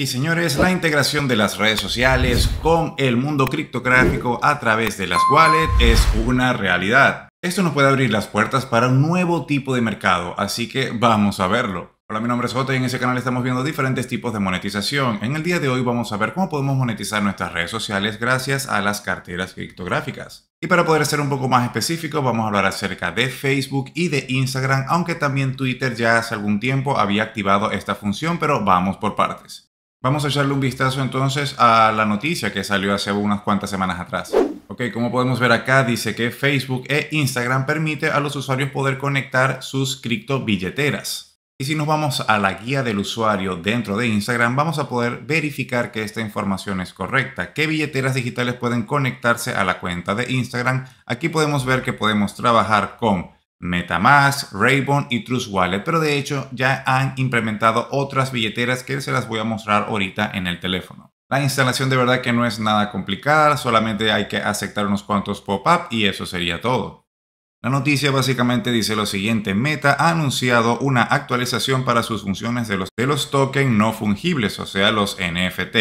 Y señores, la integración de las redes sociales con el mundo criptográfico a través de las wallets es una realidad. Esto nos puede abrir las puertas para un nuevo tipo de mercado, así que vamos a verlo. Hola, mi nombre es Jota y en este canal estamos viendo diferentes tipos de monetización. En el día de hoy vamos a ver cómo podemos monetizar nuestras redes sociales gracias a las carteras criptográficas. Y para poder ser un poco más específico, vamos a hablar acerca de Facebook y de Instagram, aunque también Twitter ya hace algún tiempo había activado esta función, pero vamos por partes. Vamos a echarle un vistazo entonces a la noticia que salió hace unas cuantas semanas atrás. Ok, como podemos ver acá, dice que Facebook e Instagram permite a los usuarios poder conectar sus cripto billeteras. Y si nos vamos a la guía del usuario dentro de Instagram, vamos a poder verificar que esta información es correcta. ¿Qué billeteras digitales pueden conectarse a la cuenta de Instagram? Aquí podemos ver que podemos trabajar con MetaMask, Raybon y Trust Wallet, pero de hecho ya han implementado otras billeteras que se las voy a mostrar ahorita en el teléfono. La instalación de verdad que no es nada complicada, solamente hay que aceptar unos cuantos pop-up y eso sería todo. La noticia básicamente dice lo siguiente, Meta ha anunciado una actualización para sus funciones de los, de los tokens no fungibles, o sea los NFT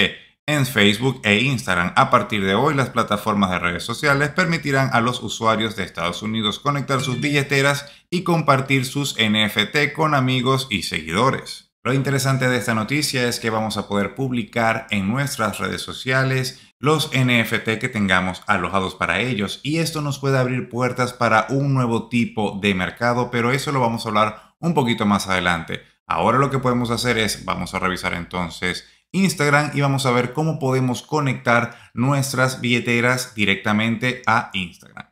en Facebook e Instagram. A partir de hoy, las plataformas de redes sociales permitirán a los usuarios de Estados Unidos conectar sus billeteras y compartir sus NFT con amigos y seguidores. Lo interesante de esta noticia es que vamos a poder publicar en nuestras redes sociales los NFT que tengamos alojados para ellos y esto nos puede abrir puertas para un nuevo tipo de mercado, pero eso lo vamos a hablar un poquito más adelante. Ahora lo que podemos hacer es, vamos a revisar entonces Instagram y vamos a ver cómo podemos conectar nuestras billeteras directamente a Instagram.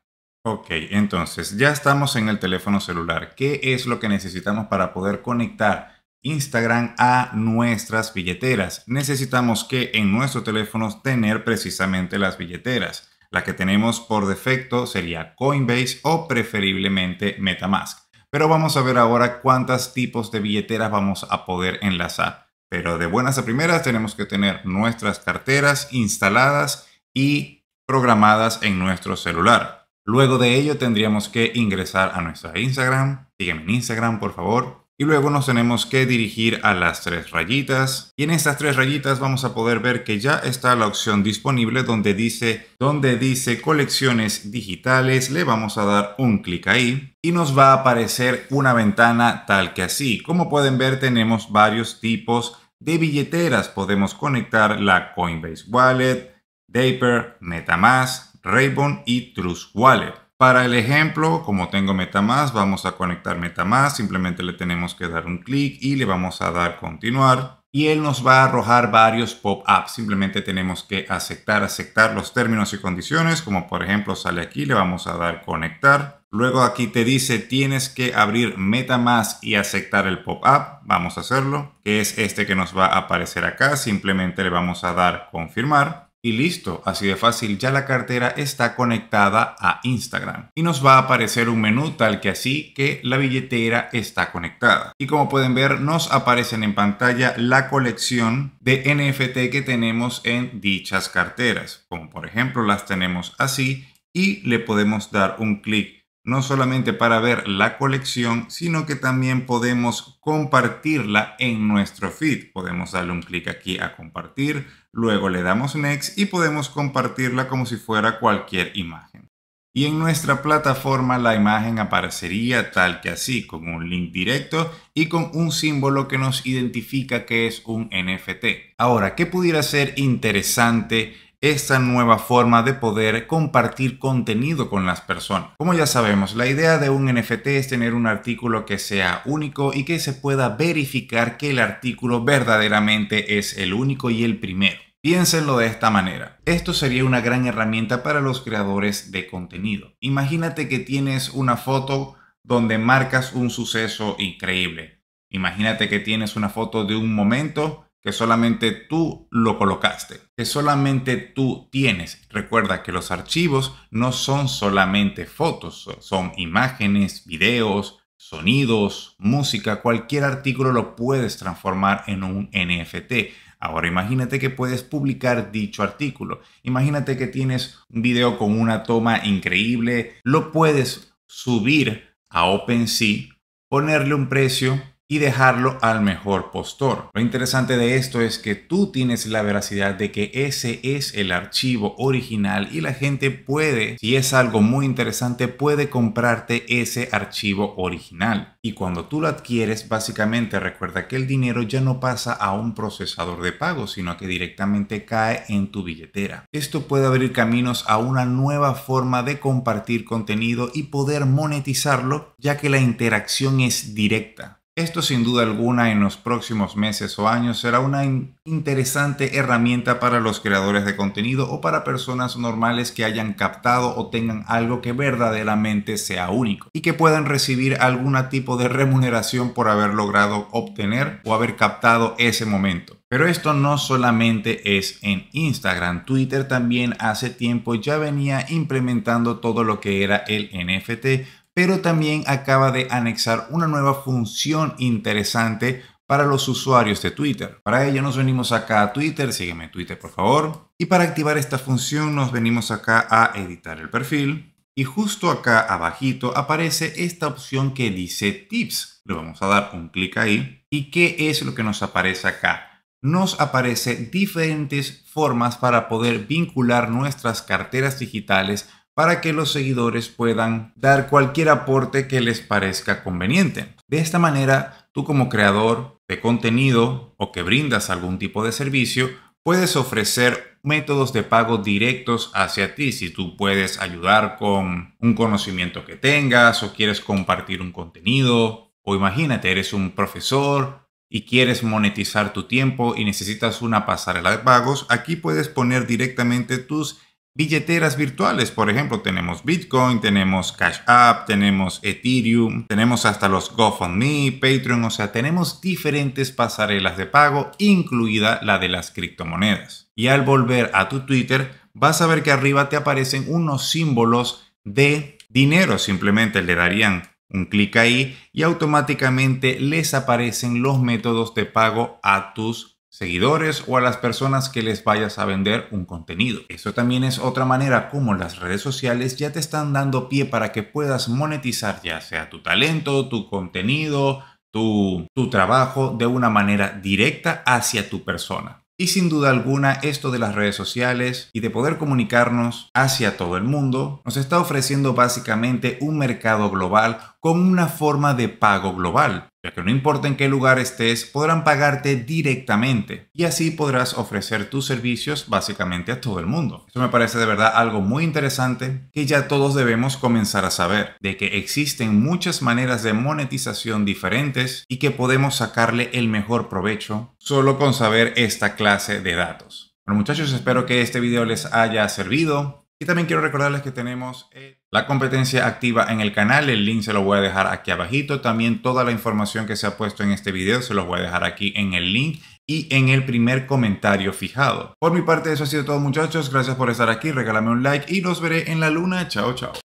Ok, entonces ya estamos en el teléfono celular. ¿Qué es lo que necesitamos para poder conectar Instagram a nuestras billeteras? Necesitamos que en nuestro teléfono tener precisamente las billeteras. La que tenemos por defecto sería Coinbase o preferiblemente Metamask. Pero vamos a ver ahora cuántos tipos de billeteras vamos a poder enlazar. Pero de buenas a primeras tenemos que tener nuestras carteras instaladas y programadas en nuestro celular. Luego de ello tendríamos que ingresar a nuestra Instagram. Sígueme en Instagram, por favor. Y luego nos tenemos que dirigir a las tres rayitas. Y en estas tres rayitas vamos a poder ver que ya está la opción disponible donde dice, donde dice colecciones digitales. Le vamos a dar un clic ahí y nos va a aparecer una ventana tal que así. Como pueden ver tenemos varios tipos de billeteras podemos conectar la Coinbase Wallet, Dapper, Metamask, Raybon y Trust Wallet. Para el ejemplo, como tengo Metamask, vamos a conectar Metamask, simplemente le tenemos que dar un clic y le vamos a dar continuar. Y él nos va a arrojar varios pop-ups, simplemente tenemos que aceptar, aceptar los términos y condiciones, como por ejemplo sale aquí, le vamos a dar conectar. Luego aquí te dice tienes que abrir MetaMask y aceptar el pop-up. Vamos a hacerlo, es este que nos va a aparecer acá. Simplemente le vamos a dar confirmar. Y listo, así de fácil, ya la cartera está conectada a Instagram. Y nos va a aparecer un menú tal que así que la billetera está conectada. Y como pueden ver, nos aparecen en pantalla la colección de NFT que tenemos en dichas carteras. Como por ejemplo las tenemos así y le podemos dar un clic no solamente para ver la colección, sino que también podemos compartirla en nuestro feed. Podemos darle un clic aquí a compartir, luego le damos next y podemos compartirla como si fuera cualquier imagen. Y en nuestra plataforma la imagen aparecería tal que así, con un link directo y con un símbolo que nos identifica que es un NFT. Ahora, ¿qué pudiera ser interesante? esta nueva forma de poder compartir contenido con las personas. Como ya sabemos, la idea de un NFT es tener un artículo que sea único y que se pueda verificar que el artículo verdaderamente es el único y el primero. Piénsenlo de esta manera. Esto sería una gran herramienta para los creadores de contenido. Imagínate que tienes una foto donde marcas un suceso increíble. Imagínate que tienes una foto de un momento que solamente tú lo colocaste, que solamente tú tienes. Recuerda que los archivos no son solamente fotos, son imágenes, videos, sonidos, música, cualquier artículo lo puedes transformar en un NFT. Ahora imagínate que puedes publicar dicho artículo. Imagínate que tienes un video con una toma increíble, lo puedes subir a OpenSea, ponerle un precio y dejarlo al mejor postor. Lo interesante de esto es que tú tienes la veracidad de que ese es el archivo original y la gente puede, si es algo muy interesante, puede comprarte ese archivo original. Y cuando tú lo adquieres, básicamente recuerda que el dinero ya no pasa a un procesador de pago, sino que directamente cae en tu billetera. Esto puede abrir caminos a una nueva forma de compartir contenido y poder monetizarlo, ya que la interacción es directa. Esto sin duda alguna en los próximos meses o años será una interesante herramienta para los creadores de contenido o para personas normales que hayan captado o tengan algo que verdaderamente sea único y que puedan recibir algún tipo de remuneración por haber logrado obtener o haber captado ese momento. Pero esto no solamente es en Instagram, Twitter también hace tiempo ya venía implementando todo lo que era el NFT pero también acaba de anexar una nueva función interesante para los usuarios de Twitter. Para ello nos venimos acá a Twitter, sígueme Twitter por favor. Y para activar esta función nos venimos acá a editar el perfil. Y justo acá abajito aparece esta opción que dice tips. Le vamos a dar un clic ahí. ¿Y qué es lo que nos aparece acá? Nos aparece diferentes formas para poder vincular nuestras carteras digitales para que los seguidores puedan dar cualquier aporte que les parezca conveniente. De esta manera, tú como creador de contenido o que brindas algún tipo de servicio, puedes ofrecer métodos de pago directos hacia ti. Si tú puedes ayudar con un conocimiento que tengas o quieres compartir un contenido, o imagínate, eres un profesor y quieres monetizar tu tiempo y necesitas una pasarela de pagos, aquí puedes poner directamente tus billeteras virtuales. Por ejemplo, tenemos Bitcoin, tenemos Cash App, tenemos Ethereum, tenemos hasta los GoFundMe, Patreon, o sea, tenemos diferentes pasarelas de pago, incluida la de las criptomonedas. Y al volver a tu Twitter, vas a ver que arriba te aparecen unos símbolos de dinero. Simplemente le darían un clic ahí y automáticamente les aparecen los métodos de pago a tus seguidores o a las personas que les vayas a vender un contenido. Eso también es otra manera como las redes sociales ya te están dando pie para que puedas monetizar ya sea tu talento, tu contenido, tu, tu trabajo de una manera directa hacia tu persona. Y sin duda alguna, esto de las redes sociales y de poder comunicarnos hacia todo el mundo nos está ofreciendo básicamente un mercado global, como una forma de pago global, ya que no importa en qué lugar estés, podrán pagarte directamente y así podrás ofrecer tus servicios básicamente a todo el mundo. Eso me parece de verdad algo muy interesante que ya todos debemos comenzar a saber, de que existen muchas maneras de monetización diferentes y que podemos sacarle el mejor provecho solo con saber esta clase de datos. Bueno muchachos, espero que este video les haya servido y también quiero recordarles que tenemos la competencia activa en el canal. El link se lo voy a dejar aquí abajito. También toda la información que se ha puesto en este video se los voy a dejar aquí en el link y en el primer comentario fijado. Por mi parte eso ha sido todo muchachos. Gracias por estar aquí. Regálame un like y nos veré en la luna. Chao, chao.